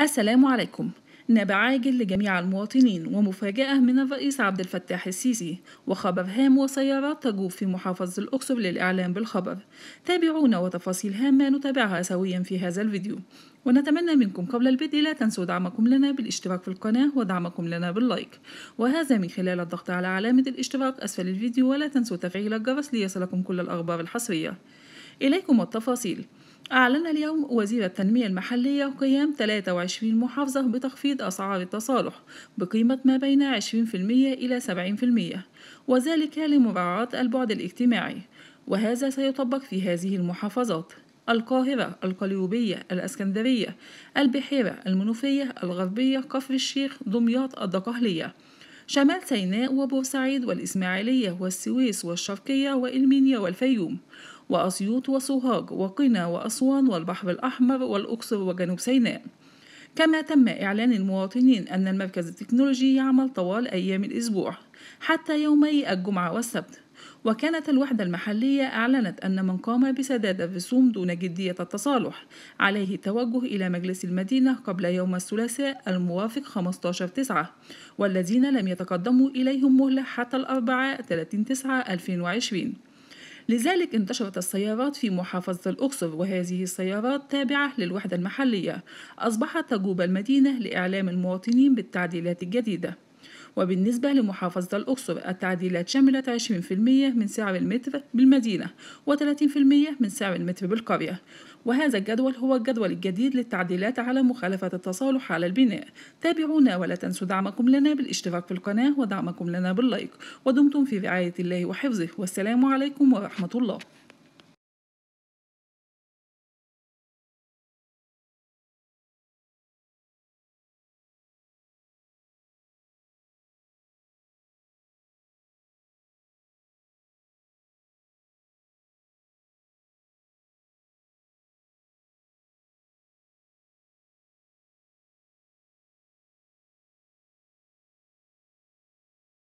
السلام عليكم نبع عاجل لجميع المواطنين ومفاجأة من الرئيس عبد الفتاح السيسي وخبر هام وسيارات تجوب في محافظة الأقصر للإعلام بالخبر تابعونا وتفاصيل هامة نتابعها سويا في هذا الفيديو ونتمنى منكم قبل البدء لا تنسوا دعمكم لنا بالاشتراك في القناة ودعمكم لنا باللايك وهذا من خلال الضغط على علامة الاشتراك أسفل الفيديو ولا تنسوا تفعيل الجرس ليصلكم كل الأخبار الحصرية إليكم التفاصيل أعلن اليوم وزير التنمية المحلية قيام 23 محافظة بتخفيض أسعار التصالح بقيمة ما بين 20% إلى 70% وذلك لمراعاة البعد الاجتماعي وهذا سيطبق في هذه المحافظات القاهرة القليوبية الأسكندرية البحيرة المنوفية الغربية كفر الشيخ دمياط الدقهلية شمال سيناء وبورسعيد والإسماعيلية والسويس والشرقية وإلمينيا والفيوم وأسيوط وسوهاج وقنا وأسوان والبحر الأحمر والأقصر وجنوب سيناء كما تم إعلان المواطنين أن المركز التكنولوجي يعمل طوال أيام الأسبوع حتى يومي الجمعة والسبت وكانت الوحدة المحلية أعلنت أن من قام بسداد الرسوم دون جدية التصالح عليه التوجه إلى مجلس المدينة قبل يوم الثلاثاء الموافق 15 تسعة والذين لم يتقدموا إليهم مهلة حتى الأربعاء 30 تسعة 2020 لذلك انتشرت السيارات في محافظة الأقصر وهذه السيارات تابعة للوحدة المحلية أصبحت تجوب المدينة لإعلام المواطنين بالتعديلات الجديدة وبالنسبة لمحافظة الأقصر التعديلات شملت 20% من سعر المتر بالمدينة و30% من سعر المتر بالقرية وهذا الجدول هو الجدول الجديد للتعديلات على مخالفة التصالح على البناء تابعونا ولا تنسوا دعمكم لنا بالاشتراك في القناة ودعمكم لنا باللايك ودمتم في رعاية الله وحفظه والسلام عليكم ورحمة الله